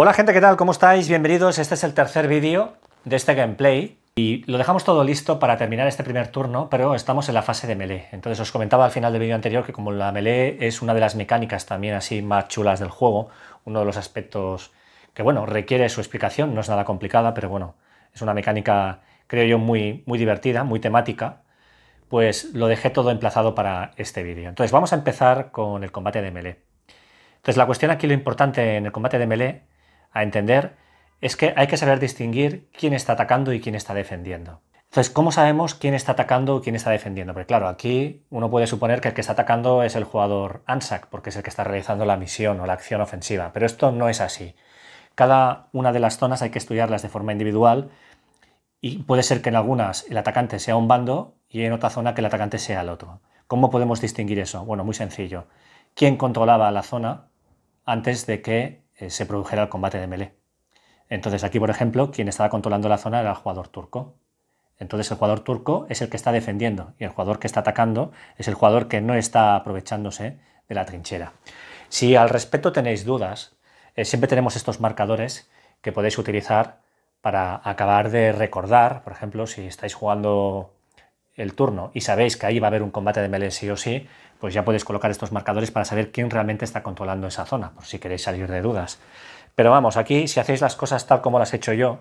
Hola gente, ¿qué tal? ¿Cómo estáis? Bienvenidos. Este es el tercer vídeo de este gameplay y lo dejamos todo listo para terminar este primer turno, pero estamos en la fase de melee. Entonces os comentaba al final del vídeo anterior que como la melee es una de las mecánicas también así más chulas del juego, uno de los aspectos que bueno, requiere su explicación, no es nada complicada, pero bueno, es una mecánica creo yo muy, muy divertida, muy temática, pues lo dejé todo emplazado para este vídeo. Entonces vamos a empezar con el combate de melee. Entonces la cuestión aquí, lo importante en el combate de melee a entender es que hay que saber distinguir quién está atacando y quién está defendiendo. Entonces, ¿cómo sabemos quién está atacando y quién está defendiendo? Porque claro, aquí uno puede suponer que el que está atacando es el jugador ANSAC, porque es el que está realizando la misión o la acción ofensiva, pero esto no es así. Cada una de las zonas hay que estudiarlas de forma individual y puede ser que en algunas el atacante sea un bando y en otra zona que el atacante sea el otro. ¿Cómo podemos distinguir eso? Bueno, muy sencillo. ¿Quién controlaba la zona antes de que eh, se produjera el combate de melee. Entonces aquí, por ejemplo, quien estaba controlando la zona era el jugador turco. Entonces el jugador turco es el que está defendiendo y el jugador que está atacando es el jugador que no está aprovechándose de la trinchera. Si al respecto tenéis dudas, eh, siempre tenemos estos marcadores que podéis utilizar para acabar de recordar, por ejemplo, si estáis jugando el turno y sabéis que ahí va a haber un combate de melee sí o sí, pues ya podéis colocar estos marcadores para saber quién realmente está controlando esa zona, por si queréis salir de dudas. Pero vamos, aquí si hacéis las cosas tal como las he hecho yo,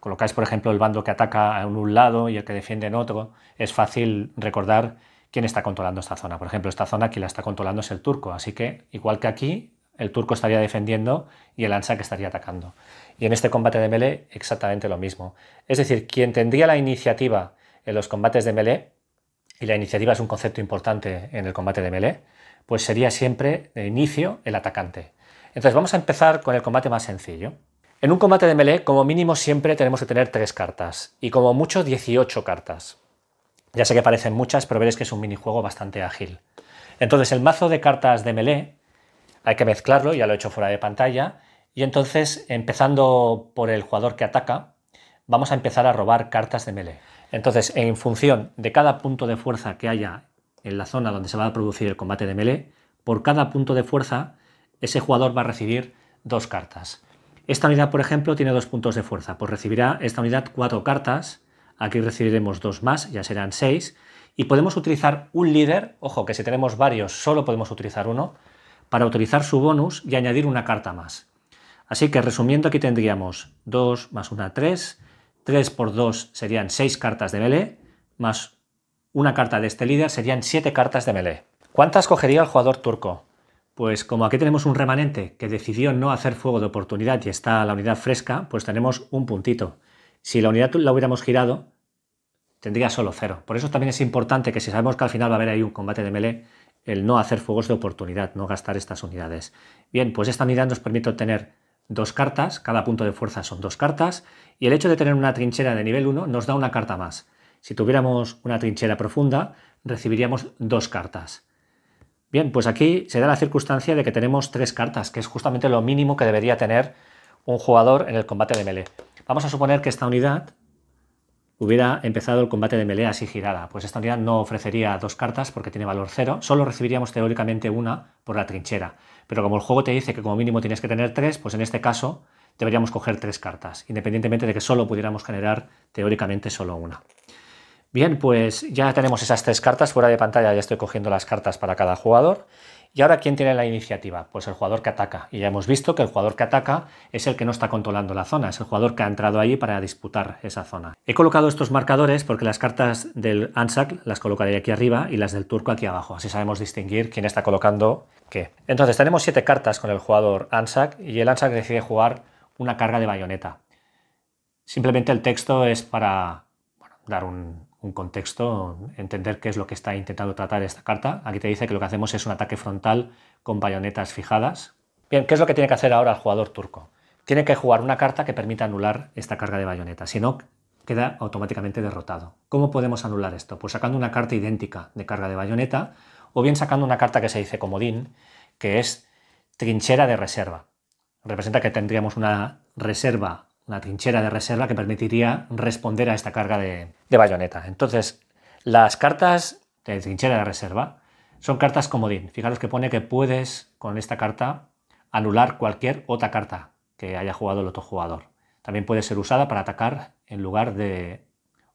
colocáis por ejemplo el bando que ataca en un lado y el que defiende en otro, es fácil recordar quién está controlando esta zona. Por ejemplo, esta zona aquí la está controlando es el turco, así que igual que aquí, el turco estaría defendiendo y el ansa que estaría atacando. Y en este combate de melee exactamente lo mismo. Es decir, quien tendría la iniciativa en los combates de melee, y la iniciativa es un concepto importante en el combate de melee, pues sería siempre de inicio el atacante. Entonces vamos a empezar con el combate más sencillo. En un combate de melee, como mínimo siempre tenemos que tener tres cartas, y como mucho 18 cartas. Ya sé que parecen muchas, pero veréis que es un minijuego bastante ágil. Entonces el mazo de cartas de melee hay que mezclarlo, ya lo he hecho fuera de pantalla, y entonces empezando por el jugador que ataca, vamos a empezar a robar cartas de melee. Entonces, en función de cada punto de fuerza que haya en la zona donde se va a producir el combate de melee, por cada punto de fuerza, ese jugador va a recibir dos cartas. Esta unidad, por ejemplo, tiene dos puntos de fuerza, pues recibirá esta unidad cuatro cartas, aquí recibiremos dos más, ya serán seis, y podemos utilizar un líder, ojo que si tenemos varios solo podemos utilizar uno, para utilizar su bonus y añadir una carta más. Así que resumiendo aquí tendríamos dos más una, tres... 3 por 2 serían 6 cartas de melee, más una carta de este líder serían 7 cartas de melee. ¿Cuántas cogería el jugador turco? Pues como aquí tenemos un remanente que decidió no hacer fuego de oportunidad y está la unidad fresca, pues tenemos un puntito. Si la unidad la hubiéramos girado, tendría solo cero. Por eso también es importante que si sabemos que al final va a haber ahí un combate de melee, el no hacer fuegos de oportunidad, no gastar estas unidades. Bien, pues esta unidad nos permite obtener dos cartas, cada punto de fuerza son dos cartas, y el hecho de tener una trinchera de nivel 1 nos da una carta más. Si tuviéramos una trinchera profunda, recibiríamos dos cartas. Bien, pues aquí se da la circunstancia de que tenemos tres cartas, que es justamente lo mínimo que debería tener un jugador en el combate de melee. Vamos a suponer que esta unidad hubiera empezado el combate de meleas y girada, pues esta unidad no ofrecería dos cartas porque tiene valor cero, solo recibiríamos teóricamente una por la trinchera. Pero como el juego te dice que como mínimo tienes que tener tres, pues en este caso deberíamos coger tres cartas, independientemente de que solo pudiéramos generar teóricamente solo una. Bien, pues ya tenemos esas tres cartas fuera de pantalla, ya estoy cogiendo las cartas para cada jugador. ¿Y ahora quién tiene la iniciativa? Pues el jugador que ataca. Y ya hemos visto que el jugador que ataca es el que no está controlando la zona, es el jugador que ha entrado allí para disputar esa zona. He colocado estos marcadores porque las cartas del ANSAC las colocaré aquí arriba y las del turco aquí abajo, así sabemos distinguir quién está colocando qué. Entonces tenemos siete cartas con el jugador ANSAC y el ANSAC decide jugar una carga de bayoneta. Simplemente el texto es para dar un, un contexto, entender qué es lo que está intentando tratar esta carta. Aquí te dice que lo que hacemos es un ataque frontal con bayonetas fijadas. Bien, ¿qué es lo que tiene que hacer ahora el jugador turco? Tiene que jugar una carta que permita anular esta carga de bayoneta, si no, queda automáticamente derrotado. ¿Cómo podemos anular esto? Pues sacando una carta idéntica de carga de bayoneta o bien sacando una carta que se dice comodín, que es trinchera de reserva. Representa que tendríamos una reserva una trinchera de reserva que permitiría responder a esta carga de, bayoneta. Entonces, las cartas de trinchera de reserva son cartas comodín. Fijaros que pone que puedes con esta carta anular cualquier otra carta que haya jugado el otro jugador. También puede ser usada para atacar en lugar de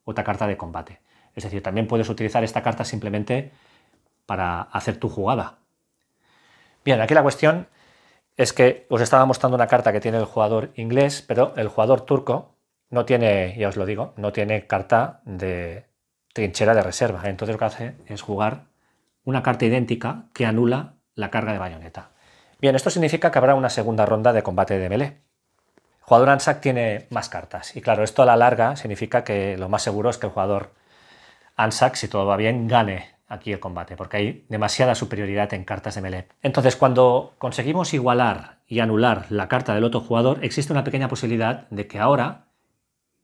otra carta de combate. Es decir, también puedes utilizar esta carta simplemente para hacer tu jugada. Bien, aquí la cuestión es que os estaba mostrando una carta que tiene el jugador inglés, pero el jugador turco no tiene, ya os lo digo, no tiene carta de trinchera de reserva. Entonces lo que hace es jugar una carta idéntica que anula la carga de bayoneta. Bien, esto significa que habrá una segunda ronda de combate de melee. El jugador Anzac tiene más cartas y claro, esto a la larga significa que lo más seguro es que el jugador Anzac, si todo va bien, gane aquí el combate, porque hay demasiada superioridad en cartas de melee. Entonces, cuando conseguimos igualar y anular la carta del otro jugador, existe una pequeña posibilidad de que ahora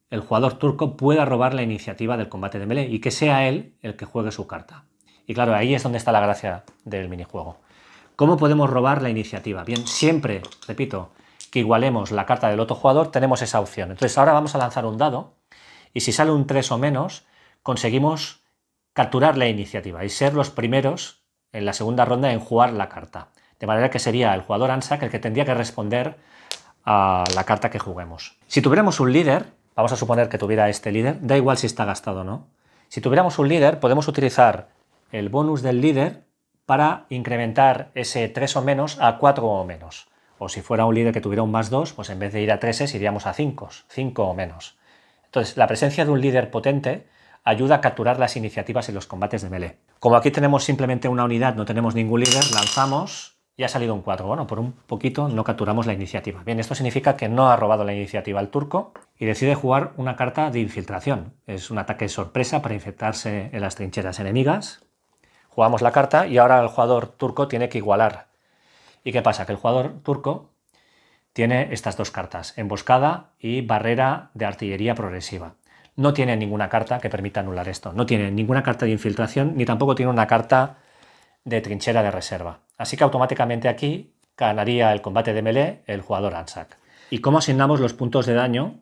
el jugador turco pueda robar la iniciativa del combate de melee y que sea él el que juegue su carta. Y claro, ahí es donde está la gracia del minijuego. ¿Cómo podemos robar la iniciativa? Bien, siempre, repito, que igualemos la carta del otro jugador, tenemos esa opción. Entonces ahora vamos a lanzar un dado y si sale un 3 o menos, conseguimos capturar la iniciativa y ser los primeros en la segunda ronda en jugar la carta. De manera que sería el jugador Ansac el que tendría que responder a la carta que juguemos. Si tuviéramos un líder, vamos a suponer que tuviera este líder, da igual si está gastado o no. Si tuviéramos un líder, podemos utilizar el bonus del líder para incrementar ese 3 o menos a 4 o menos. O si fuera un líder que tuviera un más 2, pues en vez de ir a 3 iríamos a 5, 5 o menos. Entonces, la presencia de un líder potente ayuda a capturar las iniciativas en los combates de melee. Como aquí tenemos simplemente una unidad, no tenemos ningún líder, lanzamos y ha salido un 4. Bueno, por un poquito no capturamos la iniciativa. Bien, esto significa que no ha robado la iniciativa al turco y decide jugar una carta de infiltración. Es un ataque de sorpresa para infectarse en las trincheras enemigas. Jugamos la carta y ahora el jugador turco tiene que igualar. ¿Y qué pasa? Que el jugador turco tiene estas dos cartas, emboscada y barrera de artillería progresiva no tiene ninguna carta que permita anular esto. No tiene ninguna carta de infiltración ni tampoco tiene una carta de trinchera de reserva. Así que automáticamente aquí ganaría el combate de melee el jugador Anzac. ¿Y cómo asignamos los puntos de daño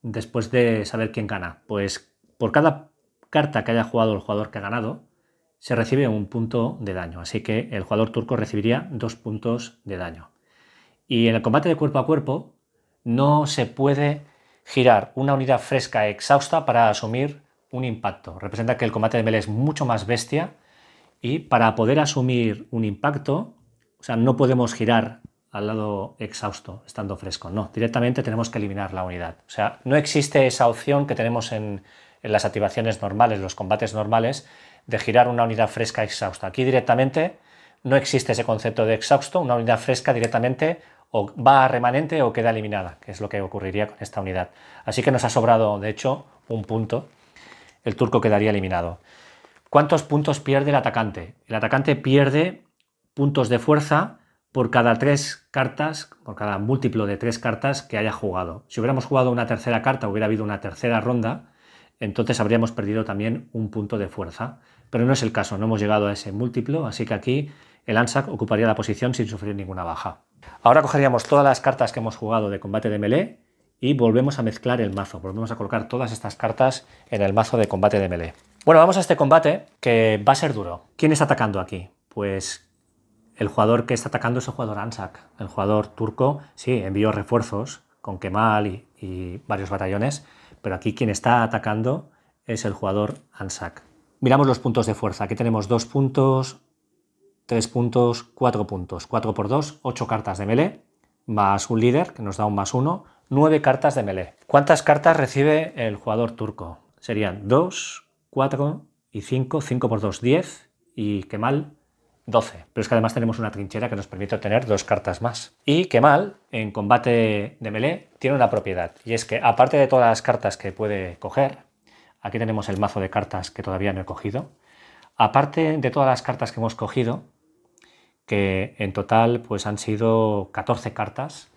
después de saber quién gana? Pues por cada carta que haya jugado el jugador que ha ganado, se recibe un punto de daño. Así que el jugador turco recibiría dos puntos de daño. Y en el combate de cuerpo a cuerpo no se puede girar una unidad fresca e exhausta para asumir un impacto. Representa que el combate de melee es mucho más bestia y para poder asumir un impacto, o sea, no podemos girar al lado exhausto estando fresco, no, directamente tenemos que eliminar la unidad. O sea, no existe esa opción que tenemos en, en las activaciones normales, los combates normales, de girar una unidad fresca e exhausta. Aquí directamente no existe ese concepto de exhausto, una unidad fresca directamente o va a remanente o queda eliminada, que es lo que ocurriría con esta unidad. Así que nos ha sobrado, de hecho, un punto. El turco quedaría eliminado. ¿Cuántos puntos pierde el atacante? El atacante pierde puntos de fuerza por cada tres cartas, por cada múltiplo de tres cartas que haya jugado. Si hubiéramos jugado una tercera carta, hubiera habido una tercera ronda, entonces habríamos perdido también un punto de fuerza. Pero no es el caso, no hemos llegado a ese múltiplo, así que aquí el ANSAC ocuparía la posición sin sufrir ninguna baja. Ahora cogeríamos todas las cartas que hemos jugado de combate de melee y volvemos a mezclar el mazo, volvemos a colocar todas estas cartas en el mazo de combate de melee. Bueno, vamos a este combate que va a ser duro. ¿Quién está atacando aquí? Pues el jugador que está atacando es el jugador Ansak, el jugador turco, sí, envió refuerzos con Kemal y, varios batallones, pero aquí quien está atacando es el jugador Ansak. Miramos los puntos de fuerza. Aquí tenemos dos puntos, 3 puntos, 4 puntos. 4 por 2, 8 cartas de melee, más un líder, que nos da un más 1, 9 cartas de melee. ¿Cuántas cartas recibe el jugador turco? Serían 2, 4 y 5, 5 por 2, 10 y Kemal 12. Pero es que además tenemos una trinchera que nos permite obtener dos cartas más. Y Kemal, en combate de melee, tiene una propiedad, y es que aparte de todas las cartas que puede coger, aquí tenemos el mazo de cartas que todavía no he cogido, aparte de todas las cartas que hemos cogido, que en total pues, han sido 14 cartas.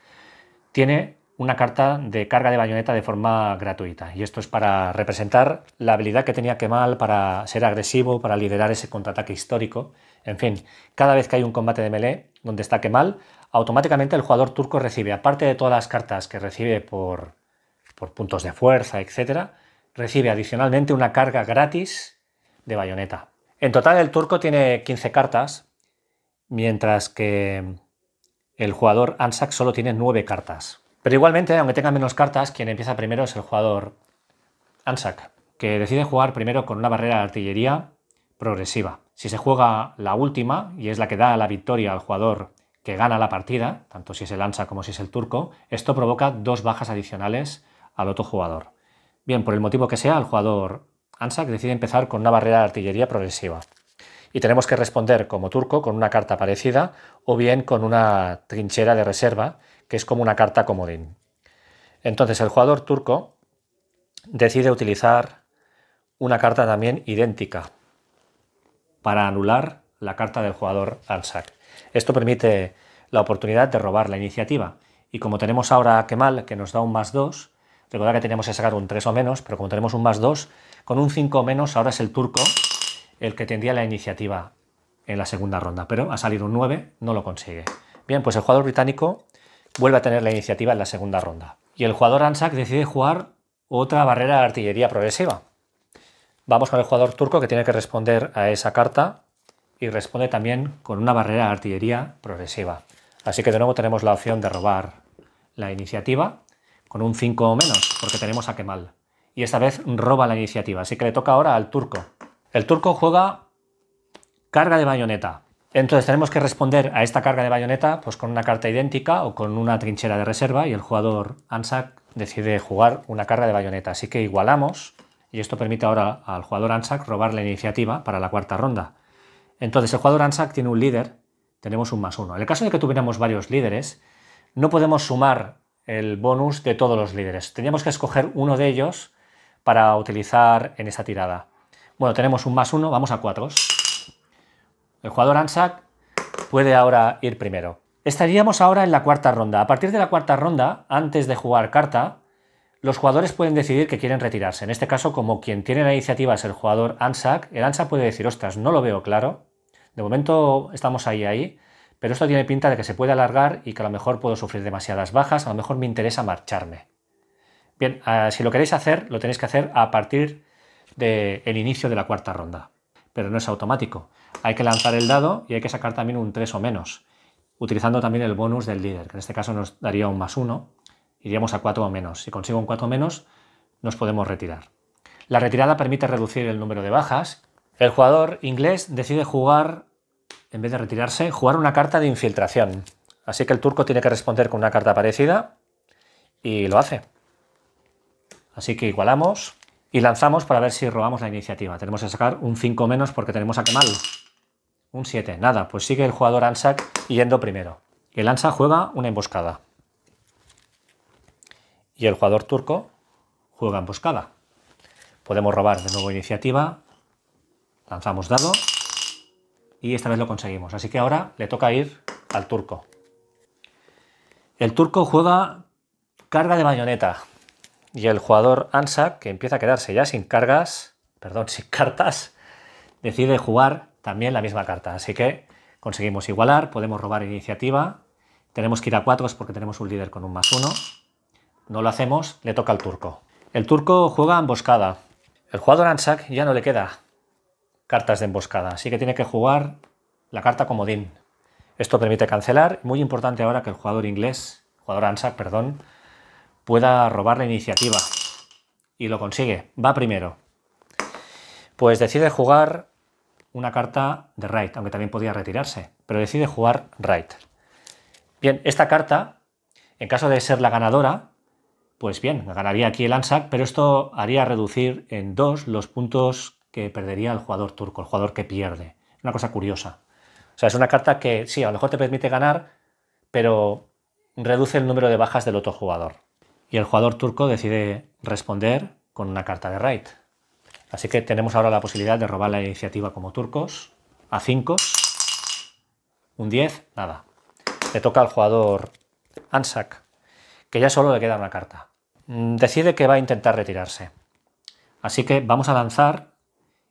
Tiene una carta de carga de bayoneta de forma gratuita. Y esto es para representar la habilidad que tenía Kemal para ser agresivo, para liderar ese contraataque histórico. En fin, cada vez que hay un combate de melee donde está Kemal, automáticamente el jugador turco recibe, aparte de todas las cartas que recibe por, por puntos de fuerza, etc., recibe adicionalmente una carga gratis de bayoneta. En total el turco tiene 15 cartas, mientras que el jugador Ansac solo tiene nueve cartas. Pero igualmente, aunque tenga menos cartas, quien empieza primero es el jugador Ansac, que decide jugar primero con una barrera de artillería progresiva. Si se juega la última, y es la que da la victoria al jugador que gana la partida, tanto si es el Ansac como si es el turco, esto provoca dos bajas adicionales al otro jugador. Bien, por el motivo que sea, el jugador Ansac decide empezar con una barrera de artillería progresiva y tenemos que responder como turco con una carta parecida o bien con una trinchera de reserva, que es como una carta comodín. Entonces el jugador turco decide utilizar una carta también idéntica para anular la carta del jugador al Esto permite la oportunidad de robar la iniciativa. Y como tenemos ahora a Kemal, que nos da un más 2, recordad que teníamos que sacar un 3 o menos, pero como tenemos un más 2, con un 5 o menos, ahora es el turco el que tendría la iniciativa en la segunda ronda, pero ha salido un 9, no lo consigue. Bien, pues el jugador británico vuelve a tener la iniciativa en la segunda ronda. Y el jugador Ansak decide jugar otra barrera de artillería progresiva. Vamos con el jugador turco que tiene que responder a esa carta y responde también con una barrera de artillería progresiva. Así que de nuevo tenemos la opción de robar la iniciativa con un 5 o menos, porque tenemos a Kemal. Y esta vez roba la iniciativa, así que le toca ahora al turco. El turco juega carga de bayoneta. Entonces tenemos que responder a esta carga de bayoneta pues, con una carta idéntica o con una trinchera de reserva y el jugador Ansac decide jugar una carga de bayoneta. Así que igualamos y esto permite ahora al jugador Ansac robar la iniciativa para la cuarta ronda. Entonces el jugador Ansac tiene un líder, tenemos un más uno. En el caso de que tuviéramos varios líderes, no podemos sumar el bonus de todos los líderes. Teníamos que escoger uno de ellos para utilizar en esa tirada. Bueno, tenemos un más uno, vamos a cuatro. El jugador Ansac puede ahora ir primero. Estaríamos ahora en la cuarta ronda. A partir de la cuarta ronda, antes de jugar carta, los jugadores pueden decidir que quieren retirarse. En este caso, como quien tiene la iniciativa es el jugador Ansac, el Ansac puede decir, ostras, no lo veo claro. De momento estamos ahí, ahí, pero esto tiene pinta de que se puede alargar y que a lo mejor puedo sufrir demasiadas bajas, a lo mejor me interesa marcharme. Bien, ah, si lo queréis hacer, lo tenéis que hacer a partir del inicio de la cuarta ronda. Pero no es automático. Hay que lanzar el dado y hay que sacar también un 3 o menos, utilizando también el bonus del líder, que en este caso nos daría un más 1, iríamos a 4 o menos. Si consigo un 4 o menos, nos podemos retirar. La retirada permite reducir el número de bajas. El jugador inglés decide jugar, en vez de retirarse, jugar una carta de infiltración. Así que el turco tiene que responder con una carta parecida y lo hace. Así que igualamos y lanzamos para ver si robamos la iniciativa. Tenemos que sacar un 5 menos porque tenemos a quemarlo. Un 7, nada, pues sigue el jugador Ansac yendo primero. El Ansa juega una emboscada. Y el jugador turco juega emboscada. Podemos robar de nuevo iniciativa. Lanzamos dado. Y esta vez lo conseguimos. Así que ahora le toca ir al turco. El turco juega carga de bayoneta y el jugador Ansa, que empieza a quedarse ya sin cargas, perdón, sin cartas, decide jugar también la misma carta. Así que conseguimos igualar, podemos robar iniciativa, tenemos que ir a 4 porque tenemos un líder con un más 1. No lo hacemos, le toca al turco. El turco juega emboscada. El jugador Ansak ya no le queda cartas de emboscada, así que tiene que jugar la carta comodín. Esto permite cancelar. Muy importante ahora que el jugador inglés, jugador Ansak, perdón, pueda robar la iniciativa. Y lo consigue, va primero. Pues decide jugar una carta de right, aunque también podía retirarse, pero decide jugar right. Bien, esta carta, en caso de ser la ganadora, pues bien, ganaría aquí el Ansac, pero esto haría reducir en dos los puntos que perdería el jugador turco, el jugador que pierde. una cosa curiosa. O sea, es una carta que sí, a lo mejor te permite ganar, pero reduce el número de bajas del otro jugador y el jugador turco decide responder con una carta de raid. Así que tenemos ahora la posibilidad de robar la iniciativa como turcos. A 5, un 10, nada. Le toca al jugador Ansak, que ya solo le queda una carta. Mm, decide que va a intentar retirarse. Así que vamos a lanzar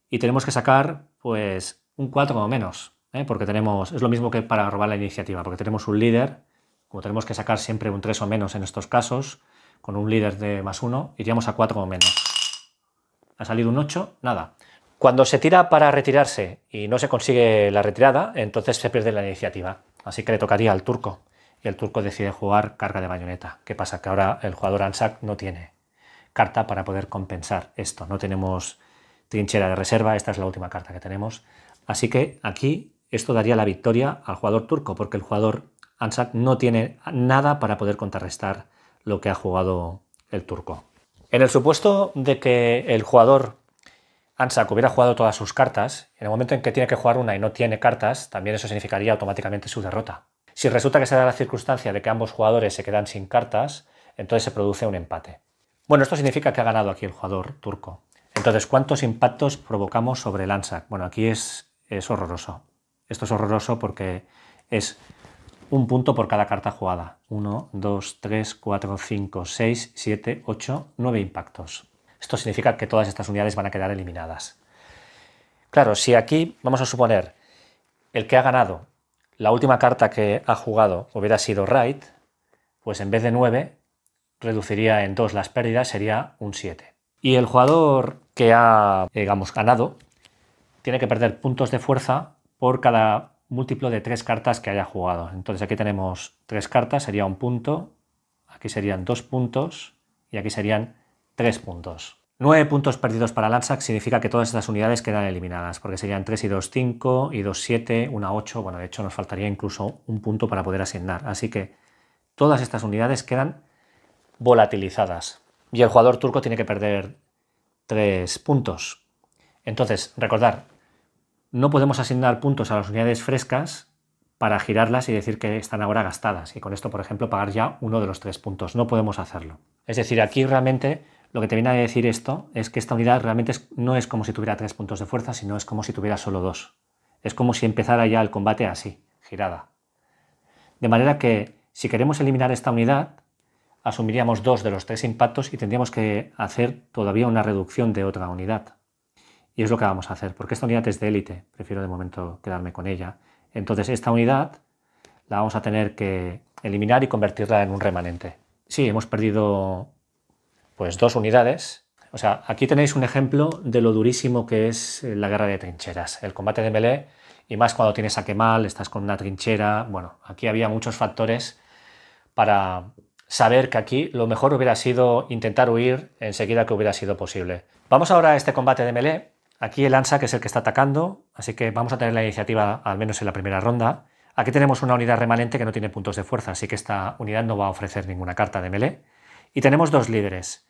y tenemos que sacar pues un 4 como menos, ¿eh? porque tenemos, es lo mismo que para robar la iniciativa, porque tenemos un líder, como tenemos que sacar siempre un 3 o menos en estos casos, con un líder de más uno, iríamos a 4 o menos. Ha salido un 8, nada. Cuando se tira para retirarse y no se consigue la retirada, entonces se pierde la iniciativa. Así que le tocaría al turco. Y el turco decide jugar carga de bayoneta. ¿Qué pasa? Que ahora el jugador Ansac no tiene carta para poder compensar esto. No tenemos trinchera de reserva, esta es la última carta que tenemos. Así que aquí esto daría la victoria al jugador turco, porque el jugador Ansac no tiene nada para poder contrarrestar lo que ha jugado el turco. En el supuesto de que el jugador Ansak hubiera jugado todas sus cartas, en el momento en que tiene que jugar una y no tiene cartas, también eso significaría automáticamente su derrota. Si resulta que se da la circunstancia de que ambos jugadores se quedan sin cartas, entonces se produce un empate. Bueno, esto significa que ha ganado aquí el jugador turco. Entonces, ¿cuántos impactos provocamos sobre el Bueno, aquí es, es horroroso. Esto es horroroso porque es un punto por cada carta jugada. 1, 2, 3, 4, 5, 6, 7, 8, 9 impactos. Esto significa que todas estas unidades van a quedar eliminadas. Claro, si aquí vamos a suponer el que ha ganado, la última carta que ha jugado hubiera sido Wright, pues en vez de 9 reduciría en 2 las pérdidas, sería un 7. Y el jugador que ha, digamos, ganado tiene que perder puntos de fuerza por cada múltiplo de tres cartas que haya jugado. Entonces aquí tenemos tres cartas, sería un punto, aquí serían dos puntos y aquí serían tres puntos. Nueve puntos perdidos para Lansac significa que todas estas unidades quedan eliminadas, porque serían 3 y 2, 5 y 2, 7, 1, 8. Bueno, de hecho nos faltaría incluso un punto para poder asignar. Así que todas estas unidades quedan volatilizadas. Y el jugador turco tiene que perder tres puntos. Entonces, recordar, no podemos asignar puntos a las unidades frescas para girarlas y decir que están ahora gastadas y con esto, por ejemplo, pagar ya uno de los tres puntos. No podemos hacerlo. Es decir, aquí realmente lo que te viene a decir esto es que esta unidad realmente no es como si tuviera tres puntos de fuerza, sino es como si tuviera solo dos. Es como si empezara ya el combate así, girada. De manera que si queremos eliminar esta unidad, asumiríamos dos de los tres impactos y tendríamos que hacer todavía una reducción de otra unidad. Y es lo que vamos a hacer, porque esta unidad es de élite, prefiero de momento quedarme con ella. Entonces esta unidad la vamos a tener que eliminar y convertirla en un remanente. Sí, hemos perdido pues dos unidades. O sea, aquí tenéis un ejemplo de lo durísimo que es la guerra de trincheras, el combate de melee, y más cuando tienes a Kemal, estás con una trinchera. Bueno, aquí había muchos factores para saber que aquí lo mejor hubiera sido intentar huir enseguida que hubiera sido posible. Vamos ahora a este combate de melee, Aquí el ANSA, que es el que está atacando, así que vamos a tener la iniciativa al menos en la primera ronda. Aquí tenemos una unidad remanente que no tiene puntos de fuerza, así que esta unidad no va a ofrecer ninguna carta de melee. Y tenemos dos líderes.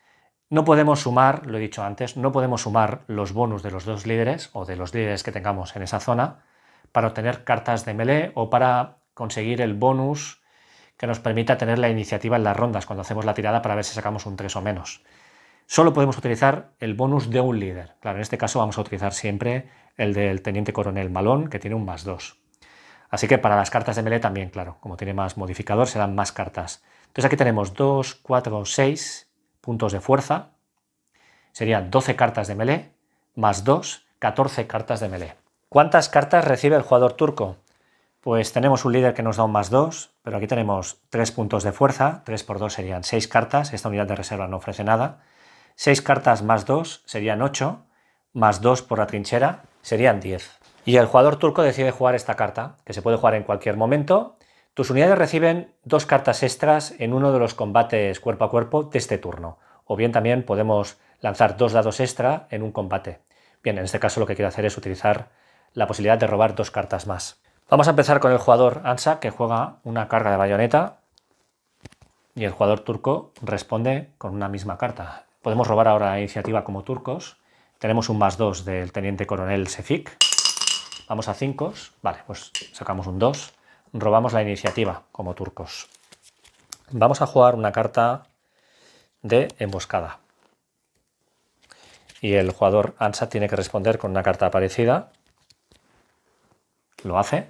No podemos sumar, lo he dicho antes, no podemos sumar los bonus de los dos líderes o de los líderes que tengamos en esa zona para obtener cartas de melee o para conseguir el bonus que nos permita tener la iniciativa en las rondas cuando hacemos la tirada para ver si sacamos un 3 o menos solo podemos utilizar el bonus de un líder. Claro, en este caso vamos a utilizar siempre el del teniente coronel Malón, que tiene un más 2. Así que para las cartas de melee también, claro, como tiene más modificador, se dan más cartas. Entonces aquí tenemos 2, 4, 6 puntos de fuerza. Serían 12 cartas de melee, más 2, 14 cartas de melee. ¿Cuántas cartas recibe el jugador turco? Pues tenemos un líder que nos da un más 2, pero aquí tenemos 3 puntos de fuerza, 3 por 2 serían 6 cartas, esta unidad de reserva no ofrece nada, 6 cartas más 2 serían 8, más 2 por la trinchera serían 10. Y el jugador turco decide jugar esta carta, que se puede jugar en cualquier momento. Tus unidades reciben dos cartas extras en uno de los combates cuerpo a cuerpo de este turno. O bien también podemos lanzar dos dados extra en un combate. Bien, en este caso lo que quiero hacer es utilizar la posibilidad de robar dos cartas más. Vamos a empezar con el jugador Ansa, que juega una carga de bayoneta. Y el jugador turco responde con una misma carta, Podemos robar ahora la iniciativa como turcos. Tenemos un más 2 del teniente coronel Sefik. Vamos a 5. Vale, pues sacamos un 2. Robamos la iniciativa como turcos. Vamos a jugar una carta de emboscada. Y el jugador Ansa tiene que responder con una carta parecida. Lo hace.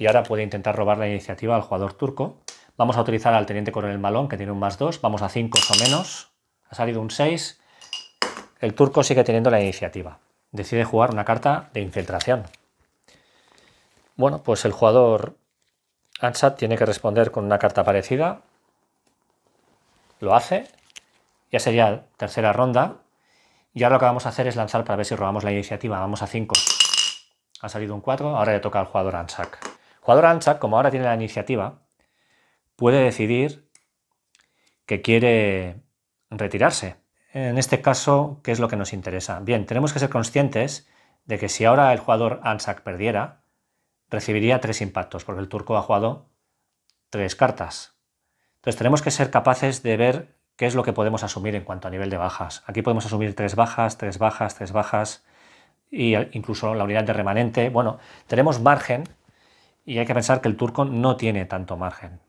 Y ahora puede intentar robar la iniciativa al jugador turco. Vamos a utilizar al teniente coronel Malón, que tiene un más 2. Vamos a 5 o menos. Ha salido un 6. El turco sigue teniendo la iniciativa. Decide jugar una carta de infiltración. Bueno, pues el jugador Ansat tiene que responder con una carta parecida. Lo hace. Ya sería tercera ronda. Y ahora lo que vamos a hacer es lanzar para ver si robamos la iniciativa. Vamos a 5. Ha salido un 4, ahora le toca al jugador Ansak. jugador Ansak, como ahora tiene la iniciativa, puede decidir que quiere retirarse. En este caso, ¿qué es lo que nos interesa? Bien, tenemos que ser conscientes de que si ahora el jugador Ansak perdiera, recibiría tres impactos, porque el turco ha jugado tres cartas. Entonces tenemos que ser capaces de ver qué es lo que podemos asumir en cuanto a nivel de bajas. Aquí podemos asumir tres bajas, tres bajas, tres bajas, y incluso la unidad de remanente. Bueno, tenemos margen y hay que pensar que el turco no tiene tanto margen.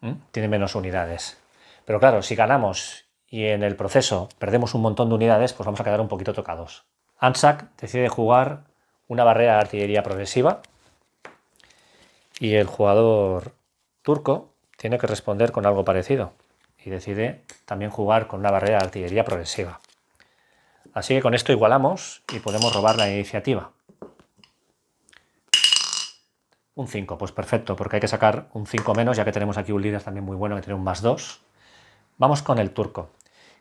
¿Mm? Tiene menos unidades. Pero claro, si ganamos y en el proceso perdemos un montón de unidades, pues vamos a quedar un poquito tocados. Ansak decide jugar una barrera de artillería progresiva y el jugador turco tiene que responder con algo parecido y decide también jugar con una barrera de artillería progresiva. Así que con esto igualamos y podemos robar la iniciativa. Un 5, pues perfecto, porque hay que sacar un 5 menos, ya que tenemos aquí un líder también muy bueno que tiene un más 2. Vamos con el turco,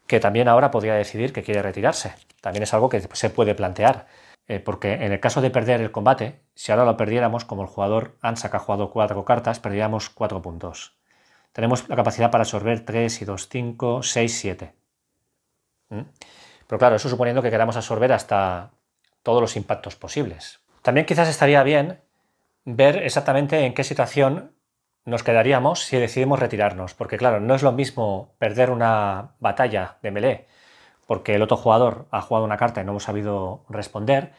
que también ahora podría decidir que quiere retirarse. También es algo que se puede plantear, eh, porque en el caso de perder el combate, si ahora lo perdiéramos, como el jugador Ansak ha jugado cuatro cartas, perderíamos cuatro puntos. Tenemos la capacidad para absorber 3 y 2, 5, 6, 7. Pero claro, eso suponiendo que queramos absorber hasta todos los impactos posibles. También quizás estaría bien ver exactamente en qué situación nos quedaríamos si decidimos retirarnos, porque claro, no es lo mismo perder una batalla de melee porque el otro jugador ha jugado una carta y no hemos sabido responder,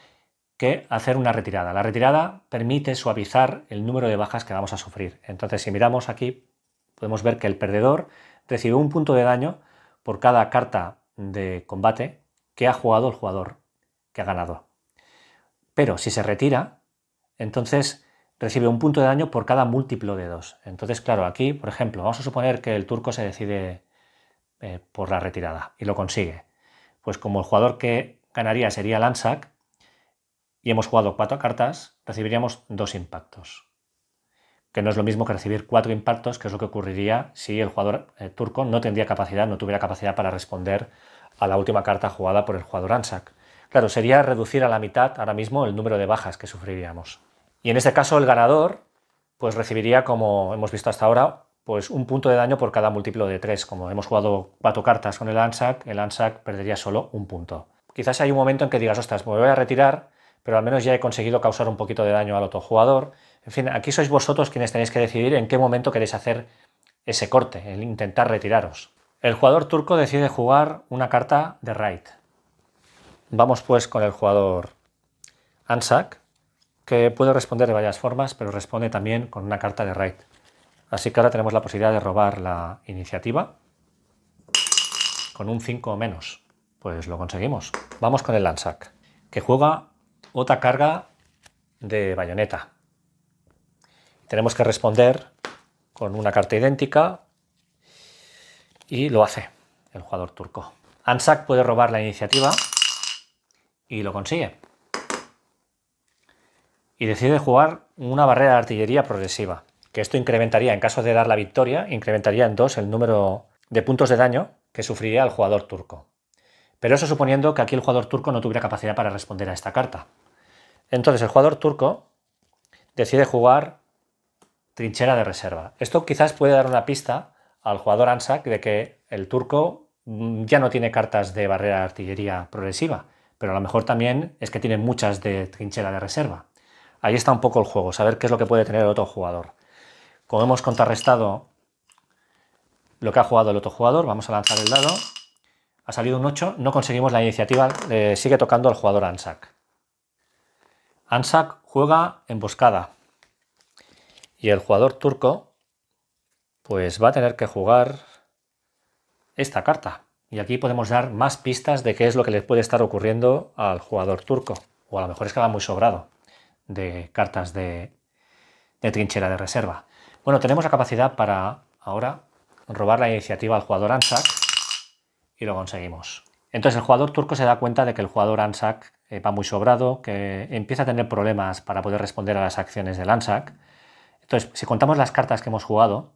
que hacer una retirada. La retirada permite suavizar el número de bajas que vamos a sufrir. Entonces, si miramos aquí, podemos ver que el perdedor recibe un punto de daño por cada carta de combate que ha jugado el jugador que ha ganado. Pero si se retira, entonces recibe un punto de daño por cada múltiplo de dos. Entonces, claro, aquí, por ejemplo, vamos a suponer que el turco se decide eh, por la retirada y lo consigue. Pues como el jugador que ganaría sería Ansak, y hemos jugado cuatro cartas, recibiríamos dos impactos. Que no es lo mismo que recibir cuatro impactos, que es lo que ocurriría si el jugador eh, turco no tendría capacidad, no tuviera capacidad para responder a la última carta jugada por el jugador Ansac. Claro, sería reducir a la mitad ahora mismo el número de bajas que sufriríamos. Y en este caso el ganador pues recibiría, como hemos visto hasta ahora, pues un punto de daño por cada múltiplo de 3. Como hemos jugado cuatro cartas con el Ansac, el Ansac perdería solo un punto. Quizás hay un momento en que digas, ostras, me voy a retirar, pero al menos ya he conseguido causar un poquito de daño al otro jugador. En fin, aquí sois vosotros quienes tenéis que decidir en qué momento queréis hacer ese corte, el intentar retiraros. El jugador turco decide jugar una carta de raid. Vamos pues con el jugador Ansac, que puede responder de varias formas, pero responde también con una carta de raid. Así que ahora tenemos la posibilidad de robar la iniciativa con un 5 o menos. Pues lo conseguimos. Vamos con el Ansak, que juega otra carga de bayoneta. Tenemos que responder con una carta idéntica y lo hace el jugador turco. Ansak puede robar la iniciativa y lo consigue y decide jugar una barrera de artillería progresiva, que esto incrementaría, en caso de dar la victoria, incrementaría en dos el número de puntos de daño que sufriría el jugador turco. Pero eso suponiendo que aquí el jugador turco no tuviera capacidad para responder a esta carta. Entonces el jugador turco decide jugar trinchera de reserva. Esto quizás puede dar una pista al jugador Ansac de que el turco mm, ya no tiene cartas de barrera de artillería progresiva, pero a lo mejor también es que tiene muchas de trinchera de reserva. Ahí está un poco el juego, saber qué es lo que puede tener el otro jugador. Como hemos contrarrestado lo que ha jugado el otro jugador, vamos a lanzar el dado. Ha salido un 8, no conseguimos la iniciativa, sigue tocando al jugador Ansac. Ansac juega emboscada. Y el jugador turco, pues va a tener que jugar esta carta. Y aquí podemos dar más pistas de qué es lo que le puede estar ocurriendo al jugador turco. O a lo mejor es que va muy sobrado de cartas de, trinchera de reserva. Bueno, tenemos la capacidad para ahora robar la iniciativa al jugador ANSAC y lo conseguimos. Entonces el jugador turco se da cuenta de que el jugador ANSAC eh, va muy sobrado, que empieza a tener problemas para poder responder a las acciones del ANSAC. Entonces, si contamos las cartas que hemos jugado,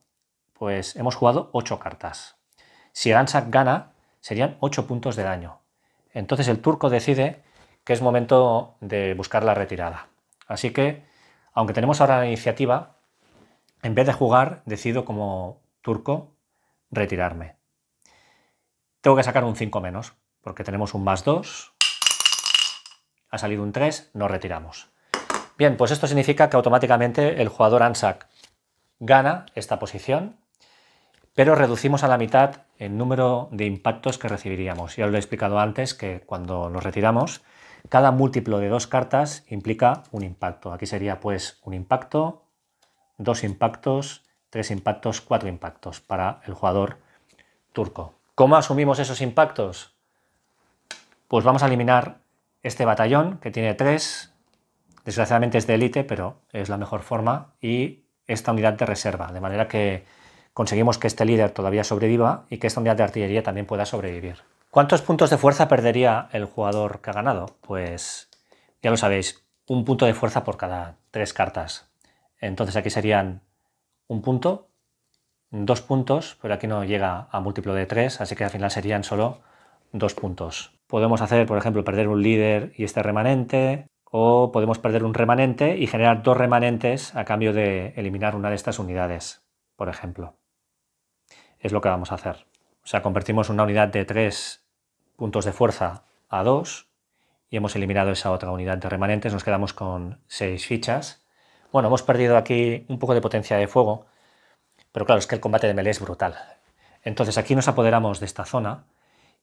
pues hemos jugado 8 cartas. Si el ANSAC gana, serían 8 puntos de daño. Entonces el turco decide que es momento de buscar la retirada. Así que, aunque tenemos ahora la iniciativa, en vez de jugar, decido como turco retirarme. Tengo que sacar un 5 menos, porque tenemos un más 2. Ha salido un 3, nos retiramos. Bien, pues esto significa que automáticamente el jugador Ansac gana esta posición, pero reducimos a la mitad el número de impactos que recibiríamos. Ya os lo he explicado antes que cuando nos retiramos cada múltiplo de dos cartas implica un impacto. Aquí sería pues un impacto, dos impactos, tres impactos, cuatro impactos para el jugador turco. ¿Cómo asumimos esos impactos? Pues vamos a eliminar este batallón que tiene tres. Desgraciadamente es de élite, pero es la mejor forma. Y esta unidad de reserva, de manera que conseguimos que este líder todavía sobreviva y que esta unidad de artillería también pueda sobrevivir. ¿Cuántos puntos de fuerza perdería el jugador que ha ganado? Pues ya lo sabéis, un punto de fuerza por cada tres cartas. Entonces aquí serían un punto, dos puntos, pero aquí no llega a múltiplo de tres, así que al final serían solo dos puntos. Podemos hacer, por ejemplo, perder un líder y este remanente, o podemos perder un remanente y generar dos remanentes a cambio de eliminar una de estas unidades, por ejemplo. Es lo que vamos a hacer. O sea, convertimos una unidad de tres puntos de fuerza a 2 y hemos eliminado esa otra unidad de remanentes, nos quedamos con 6 fichas. Bueno, hemos perdido aquí un poco de potencia de fuego, pero claro, es que el combate de melee es brutal. Entonces aquí nos apoderamos de esta zona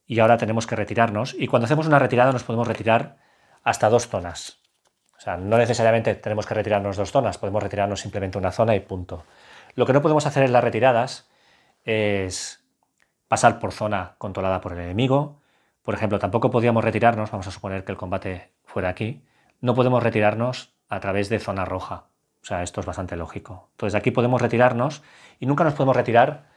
y ahora tenemos que retirarnos y cuando hacemos una retirada nos podemos retirar hasta dos zonas. O sea, no necesariamente tenemos que retirarnos dos zonas, podemos retirarnos simplemente una zona y punto. Lo que no podemos hacer en las retiradas es pasar por zona controlada por el enemigo, por ejemplo, tampoco podíamos retirarnos, vamos a suponer que el combate fuera aquí, no podemos retirarnos a través de zona roja. O sea, esto es bastante lógico. Entonces aquí podemos retirarnos y nunca nos podemos retirar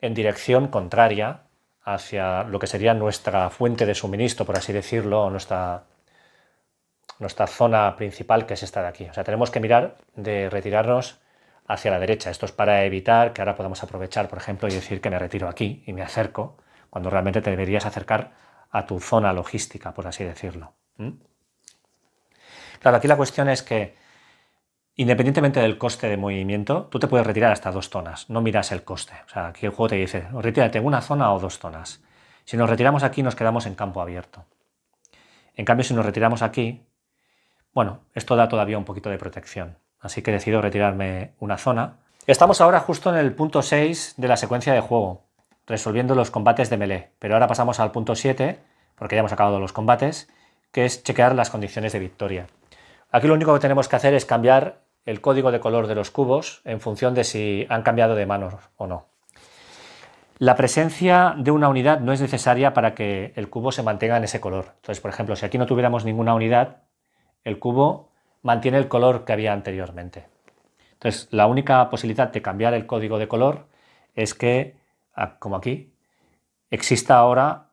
en dirección contraria hacia lo que sería nuestra fuente de suministro, por así decirlo, o nuestra, nuestra zona principal, que es esta de aquí. O sea, tenemos que mirar de retirarnos hacia la derecha. Esto es para evitar que ahora podamos aprovechar, por ejemplo, y decir que me retiro aquí y me acerco, cuando realmente te deberías acercar a tu zona logística, por así decirlo. Claro, aquí la cuestión es que independientemente del coste de movimiento, tú te puedes retirar hasta dos zonas, no miras el coste. O sea, aquí el juego te dice, retírate una zona o dos zonas. Si nos retiramos aquí, nos quedamos en campo abierto. En cambio, si nos retiramos aquí, bueno, esto da todavía un poquito de protección. Así que decido retirarme una zona. Estamos ahora justo en el punto 6 de la secuencia de juego resolviendo los combates de melee. Pero ahora pasamos al punto 7, porque ya hemos acabado los combates, que es chequear las condiciones de victoria. Aquí lo único que tenemos que hacer es cambiar el código de color de los cubos en función de si han cambiado de manos o no. La presencia de una unidad no es necesaria para que el cubo se mantenga en ese color. Entonces, por ejemplo, si aquí no tuviéramos ninguna unidad, el cubo mantiene el color que había anteriormente. Entonces, la única posibilidad de cambiar el código de color es que como aquí, exista ahora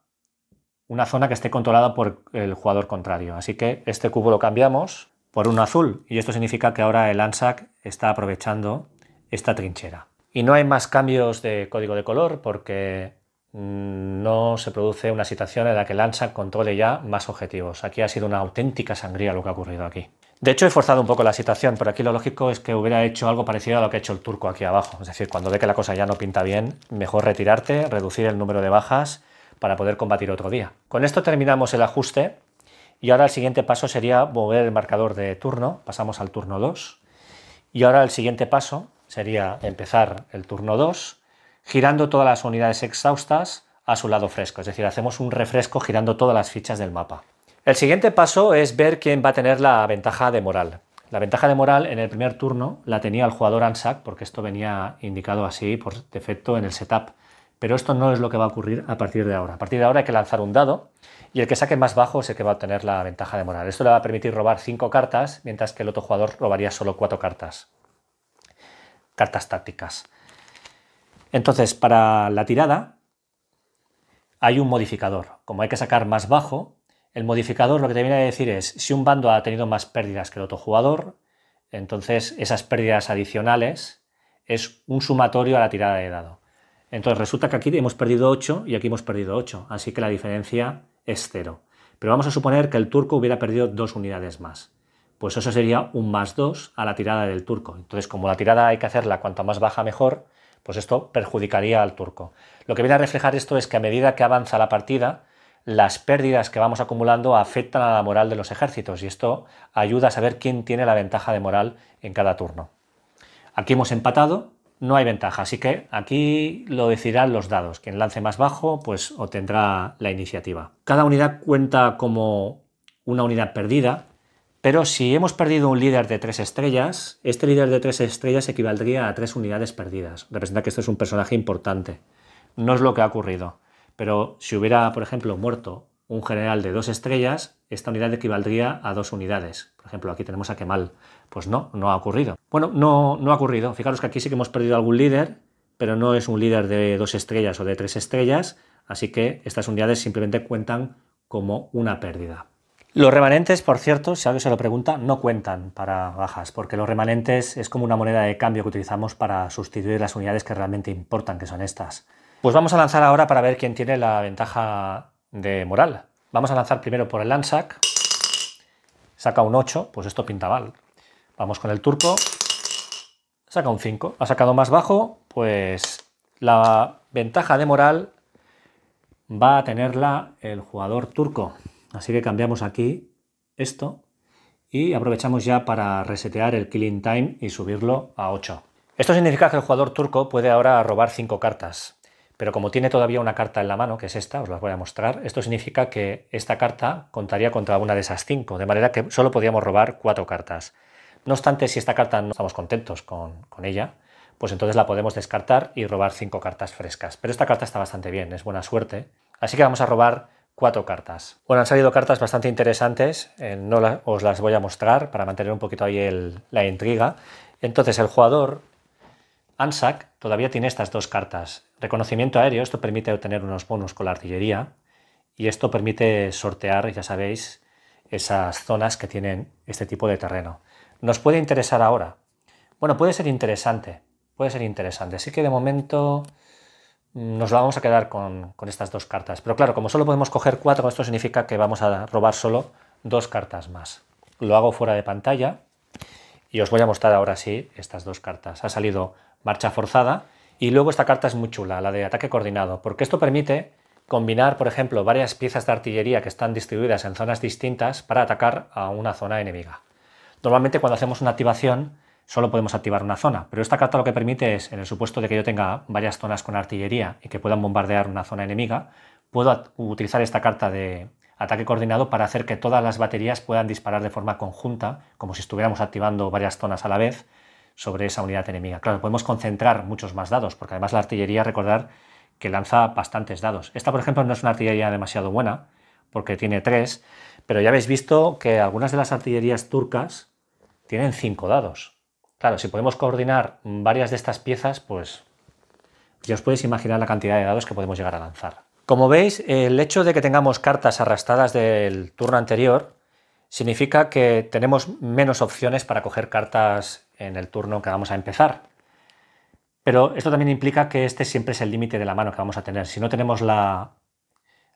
una zona que esté controlada por el jugador contrario. Así que este cubo lo cambiamos por uno azul y esto significa que ahora el ANSAC está aprovechando esta trinchera. Y no hay más cambios de código de color porque no se produce una situación en la que el ANSAC controle ya más objetivos. Aquí ha sido una auténtica sangría lo que ha ocurrido aquí. De hecho, he forzado un poco la situación, pero aquí lo lógico es que hubiera hecho algo parecido a lo que ha hecho el turco aquí abajo. Es decir, cuando ve que la cosa ya no pinta bien, mejor retirarte, reducir el número de bajas para poder combatir otro día. Con esto terminamos el ajuste y ahora el siguiente paso sería mover el marcador de turno, pasamos al turno 2 y ahora el siguiente paso sería empezar el turno 2 girando todas las unidades exhaustas a su lado fresco, es decir, hacemos un refresco girando todas las fichas del mapa. El siguiente paso es ver quién va a tener la ventaja de moral. La ventaja de moral en el primer turno la tenía el jugador Ansac, porque esto venía indicado así por defecto en el setup. Pero esto no es lo que va a ocurrir a partir de ahora. A partir de ahora hay que lanzar un dado y el que saque más bajo es el que va a obtener la ventaja de moral. Esto le va a permitir robar 5 cartas, mientras que el otro jugador robaría solo 4 cartas. Cartas tácticas. Entonces, para la tirada hay un modificador. Como hay que sacar más bajo, el modificador lo que te viene a decir es si un bando ha tenido más pérdidas que el otro jugador, entonces esas pérdidas adicionales es un sumatorio a la tirada de dado. Entonces resulta que aquí hemos perdido 8 y aquí hemos perdido 8, así que la diferencia es 0. Pero vamos a suponer que el turco hubiera perdido 2 unidades más. Pues eso sería un más 2 a la tirada del turco. Entonces, como la tirada hay que hacerla cuanto más baja mejor, pues esto perjudicaría al turco. Lo que viene a reflejar esto es que a medida que avanza la partida, las pérdidas que vamos acumulando afectan a la moral de los ejércitos y esto ayuda a saber quién tiene la ventaja de moral en cada turno. Aquí hemos empatado, no hay ventaja, así que aquí lo decidirán los dados. Quien lance más bajo, pues obtendrá la iniciativa. Cada unidad cuenta como una unidad perdida, pero si hemos perdido un líder de tres estrellas, este líder de tres estrellas equivaldría a tres unidades perdidas. Representa que esto es un personaje importante. No es lo que ha ocurrido. Pero si hubiera, por ejemplo, muerto un general de dos estrellas, esta unidad equivaldría a dos unidades. Por ejemplo, aquí tenemos a Kemal. Pues no, no ha ocurrido. Bueno, no, no ha ocurrido. Fijaros que aquí sí que hemos perdido algún líder, pero no es un líder de dos estrellas o de tres estrellas, así que estas unidades simplemente cuentan como una pérdida. Los remanentes, por cierto, si alguien se lo pregunta, no cuentan para bajas, porque los remanentes es como una moneda de cambio que utilizamos para sustituir las unidades que realmente importan, que son estas. Pues vamos a lanzar ahora para ver quién tiene la ventaja de moral. Vamos a lanzar primero por el landsack. Saca un 8, pues esto pinta mal. Vamos con el turco. Saca un 5. Ha sacado más bajo, pues la ventaja de moral va a tenerla el jugador turco. Así que cambiamos aquí esto y aprovechamos ya para resetear el killing time y subirlo a 8. Esto significa que el jugador turco puede ahora robar 5 cartas. Pero como tiene todavía una carta en la mano, que es esta, os la voy a mostrar, esto significa que esta carta contaría contra una de esas cinco, de manera que solo podíamos robar cuatro cartas. No obstante, si esta carta no estamos contentos con, ella, pues entonces la podemos descartar y robar cinco cartas frescas. Pero esta carta está bastante bien, es buena suerte. Así que vamos a robar cuatro cartas. Bueno, han salido cartas bastante interesantes, eh, no os las voy a mostrar para mantener un poquito ahí la intriga. Entonces el jugador ANSAC todavía tiene estas dos cartas. Reconocimiento aéreo, esto permite obtener unos bonos con la artillería y esto permite sortear, ya sabéis, esas zonas que tienen este tipo de terreno. ¿Nos puede interesar ahora? Bueno, puede ser interesante, puede ser interesante. Así que de momento mm, nos vamos a quedar con, con estas dos cartas. Pero claro, como solo podemos coger cuatro, esto significa que vamos a robar solo dos cartas más. Lo hago fuera de pantalla y os voy a mostrar ahora sí estas dos cartas. Ha salido marcha forzada. Y luego esta carta es muy chula, la de ataque coordinado, porque esto permite combinar, por ejemplo, varias piezas de artillería que están distribuidas en zonas distintas para atacar a una zona enemiga. Normalmente cuando hacemos una activación solo podemos activar una zona, pero esta carta lo que permite es, en el supuesto de que yo tenga varias zonas con artillería y que puedan bombardear una zona enemiga, puedo utilizar esta carta de ataque coordinado para hacer que todas las baterías puedan disparar de forma conjunta, como si estuviéramos activando varias zonas a la vez, sobre esa unidad enemiga. Claro, podemos concentrar muchos más dados, porque además la artillería, recordar que lanza bastantes dados. Esta, por ejemplo, no es una artillería demasiado buena, porque tiene tres, pero ya habéis visto que algunas de las artillerías turcas tienen cinco dados. Claro, si podemos coordinar varias de estas piezas, pues ya os podéis imaginar la cantidad de dados que podemos llegar a lanzar. Como veis, el hecho de que tengamos cartas arrastradas del turno anterior significa que tenemos menos opciones para coger cartas en el turno que vamos a empezar. Pero esto también implica que este siempre es el límite de la mano que vamos a tener. Si no tenemos la,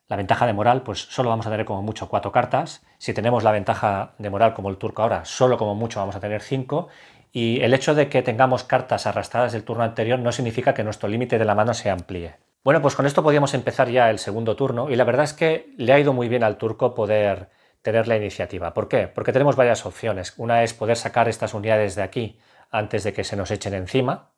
ventaja de moral, pues solo vamos a tener como mucho cuatro cartas. Si tenemos la ventaja de moral como el turco ahora, solo como mucho vamos a tener cinco. Y el hecho de que tengamos cartas arrastradas del turno anterior no significa que nuestro límite de la mano se amplíe. Bueno, pues con esto podíamos empezar ya el segundo turno y la verdad es que le ha ido muy bien al turco poder tener la iniciativa. ¿Por qué? Porque tenemos varias opciones. Una es poder sacar estas unidades de aquí antes de que se nos echen encima,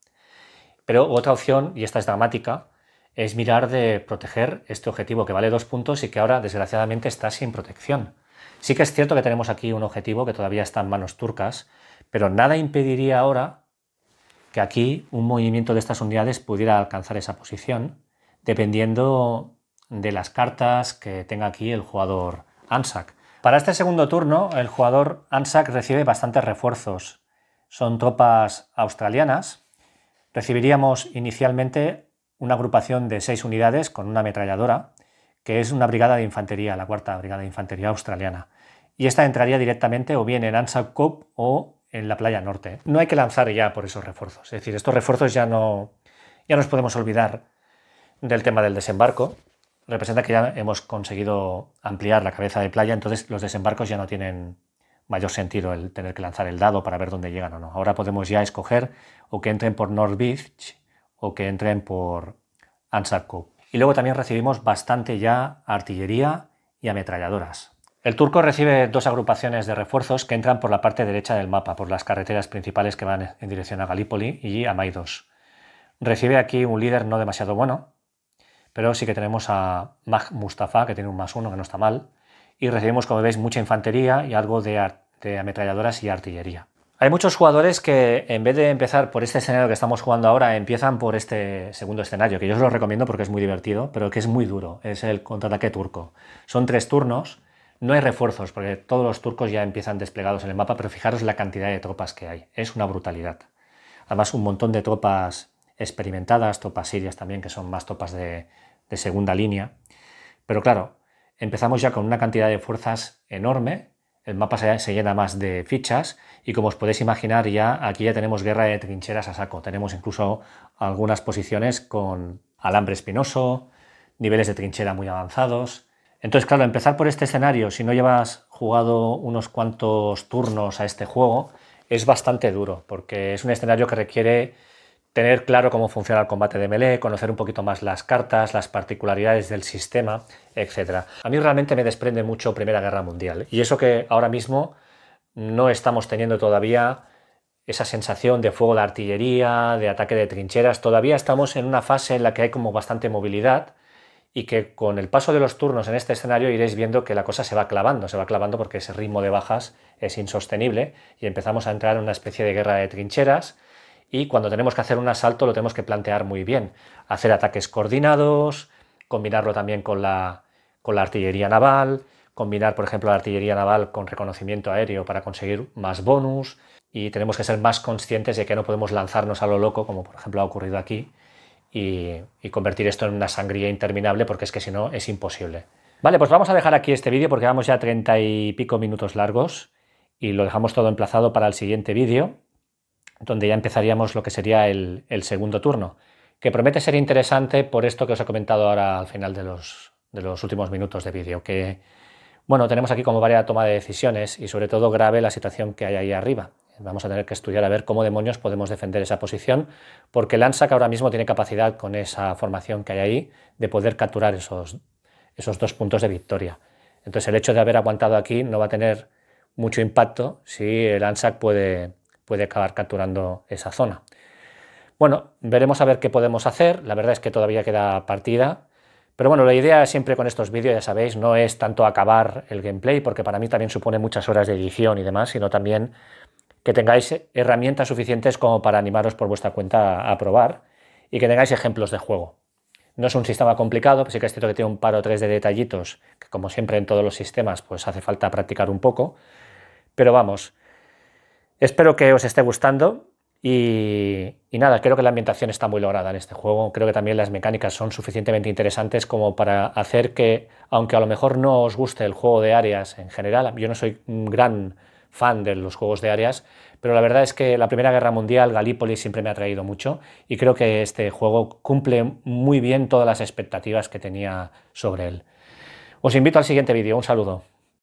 pero otra opción, y esta es dramática, es mirar de proteger este objetivo que vale dos puntos y que ahora desgraciadamente está sin protección. Sí que es cierto que tenemos aquí un objetivo que todavía está en manos turcas, pero nada impediría ahora que aquí un movimiento de estas unidades pudiera alcanzar esa posición, dependiendo de las cartas que tenga aquí el jugador Ansak. Para este segundo turno, el jugador Anzac recibe bastantes refuerzos. Son tropas australianas. Recibiríamos inicialmente una agrupación de seis unidades con una ametralladora, que es una brigada de infantería, la cuarta brigada de infantería australiana. Y esta entraría directamente o bien en Anzac Cop o en la playa norte. No hay que lanzar ya por esos refuerzos. Es decir, estos refuerzos ya no, ya nos podemos olvidar del tema del desembarco representa que ya hemos conseguido ampliar la cabeza de playa, entonces los desembarcos ya no tienen mayor sentido el tener que lanzar el dado para ver dónde llegan o no. Ahora podemos ya escoger o que entren por North Beach o que entren por Anzac Y luego también recibimos bastante ya artillería y ametralladoras. El turco recibe dos agrupaciones de refuerzos que entran por la parte derecha del mapa, por las carreteras principales que van en dirección a Galípoli y a Maidos. Recibe aquí un líder no demasiado bueno, pero sí que tenemos a Mag Mustafa, que tiene un más uno, que no está mal. Y recibimos, como veis, mucha infantería y algo de, de ametralladoras y artillería. Hay muchos jugadores que en vez de empezar por este escenario que estamos jugando ahora, empiezan por este segundo escenario, que yo os lo recomiendo porque es muy divertido, pero que es muy duro, es el contraataque turco. Son tres turnos, no hay refuerzos, porque todos los turcos ya empiezan desplegados en el mapa, pero fijaros la cantidad de tropas que hay, es una brutalidad. Además un montón de tropas experimentadas, tropas sirias también, que son más tropas de, de segunda línea. Pero claro, empezamos ya con una cantidad de fuerzas enorme, el mapa se, se, llena más de fichas y como os podéis imaginar ya aquí ya tenemos guerra de trincheras a saco, tenemos incluso algunas posiciones con alambre espinoso, niveles de trinchera muy avanzados. Entonces, claro, empezar por este escenario, si no llevas jugado unos cuantos turnos a este juego, es bastante duro, porque es un escenario que requiere tener claro cómo funciona el combate de melee, conocer un poquito más las cartas, las particularidades del sistema, etc. A mí realmente me desprende mucho Primera Guerra Mundial. ¿eh? Y eso que ahora mismo no estamos teniendo todavía esa sensación de fuego de artillería, de ataque de trincheras, todavía estamos en una fase en la que hay como bastante movilidad y que con el paso de los turnos en este escenario iréis viendo que la cosa se va clavando, se va clavando porque ese ritmo de bajas es insostenible y empezamos a entrar en una especie de guerra de trincheras y cuando tenemos que hacer un asalto lo tenemos que plantear muy bien. Hacer ataques coordinados, combinarlo también con la, artillería naval, combinar, por ejemplo, la artillería naval con reconocimiento aéreo para conseguir más bonus y tenemos que ser más conscientes de que no podemos lanzarnos a lo loco, como por ejemplo ha ocurrido aquí, y, convertir esto en una sangría interminable porque es que si no es imposible. Vale, pues vamos a dejar aquí este vídeo porque vamos ya a treinta y pico minutos largos y lo dejamos todo emplazado para el siguiente vídeo donde ya empezaríamos lo que sería el, segundo turno, que promete ser interesante por esto que os he comentado ahora al final de los, últimos minutos de vídeo, que bueno, tenemos aquí como varias toma de decisiones y sobre todo grave la situación que hay ahí arriba. Vamos a tener que estudiar a ver cómo demonios podemos defender esa posición, porque el ANSAC ahora mismo tiene capacidad con esa formación que hay ahí de poder capturar esos, esos dos puntos de victoria. Entonces el hecho de haber aguantado aquí no va a tener mucho impacto si el ANSAC puede, puede acabar capturando esa zona. Bueno, veremos a ver qué podemos hacer. La verdad es que todavía queda partida. Pero bueno, la idea siempre con estos vídeos, ya sabéis, no es tanto acabar el gameplay, porque para mí también supone muchas horas de edición y demás, sino también que tengáis herramientas suficientes como para animaros por vuestra cuenta a probar y que tengáis ejemplos de juego. No es un sistema complicado, pues sí que es cierto que tiene un par o tres de detallitos, que como siempre en todos los sistemas, pues hace falta practicar un poco. Pero vamos, Espero que os esté gustando y, nada, creo que la ambientación está muy lograda en este juego. Creo que también las mecánicas son suficientemente interesantes como para hacer que, aunque a lo mejor no os guste el juego de áreas en general, yo no soy un gran fan de los juegos de áreas, pero la verdad es que la Primera Guerra Mundial, Galípoli, siempre me ha traído mucho y creo que este juego cumple muy bien todas las expectativas que tenía sobre él. Os invito al siguiente vídeo. Un saludo.